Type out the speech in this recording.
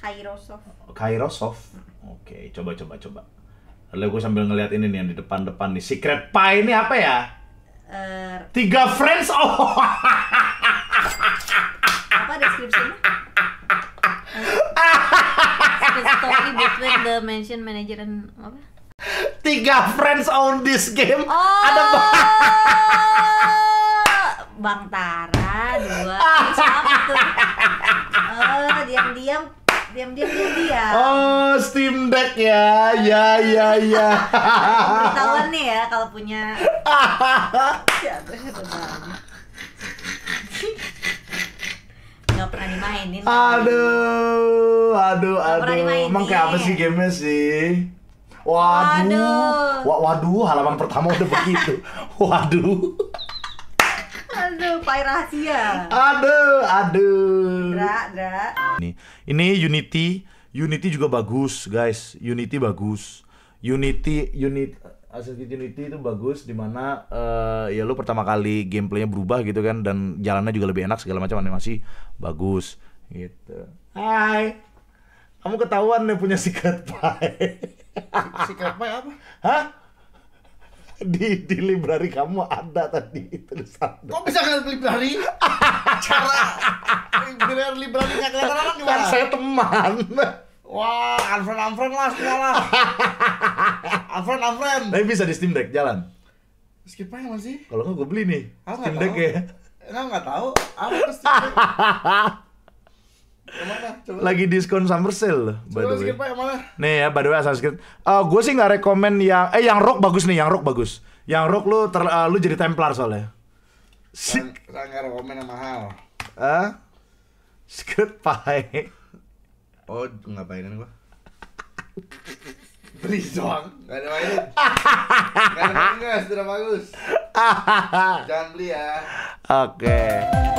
Kairosov. Kairosov. Oke, okay, coba coba coba. Lalu gue sambil ngeliat ini nih yang di depan-depan nih. Secret pie ini apa ya? Uh, Tiga friends. Oh. apa deskripsinya? story between the mansion manager and apa? Tiga friends on this game. Oh. Ada Bang Tara dua. Oh, eh, diam-diam diam diam dia diam oh steam deck ya ya ya ya ketahuan nih ya kalau punya ya, nggak pernah dimainin aduh aduh aduh emang kayak apa sih gamenya sih Waduh, waduh, waduh halaman pertama udah begitu. Waduh sampai rahasia. Aduh, aduh. Dra, dra. Ini, ini Unity, Unity juga bagus, guys. Unity bagus. Unity, unity Assassin's Unity itu bagus dimana uh, eh, ya lu pertama kali gameplaynya berubah gitu kan dan jalannya juga lebih enak segala macam animasi bagus gitu. Hai, kamu ketahuan nih punya sikat pie. sikat pie apa? Hah? di di library kamu ada tadi tulisan. Kok bisa ke library? Cara library library nggak kelihatan orang gimana? Kan saya teman. Wah, unfriend unfriend lah semua lah. unfriend unfriend. Tapi bisa di Steam Deck jalan. Skip aja masih. Kalau nggak gue beli nih. Ah, Aku Steam Deck ya. Enggak nggak tahu. apa Steam Deck. Lagi diskon summer sale loh. By the way. Nih ya, by the way Assassin's Uh, eh, gue sih nggak rekomen yang eh yang rock bagus nih, yang rock bagus. Yang rock lu ter, uh, lu jadi templar soalnya. Sik. Saya nggak rekomen yang mahal. Ah? Skrit pahe? Oh, ngapainin gua? Beli doang, gak ada mainin Gak ada mainin sudah bagus Jangan beli ya Oke okay.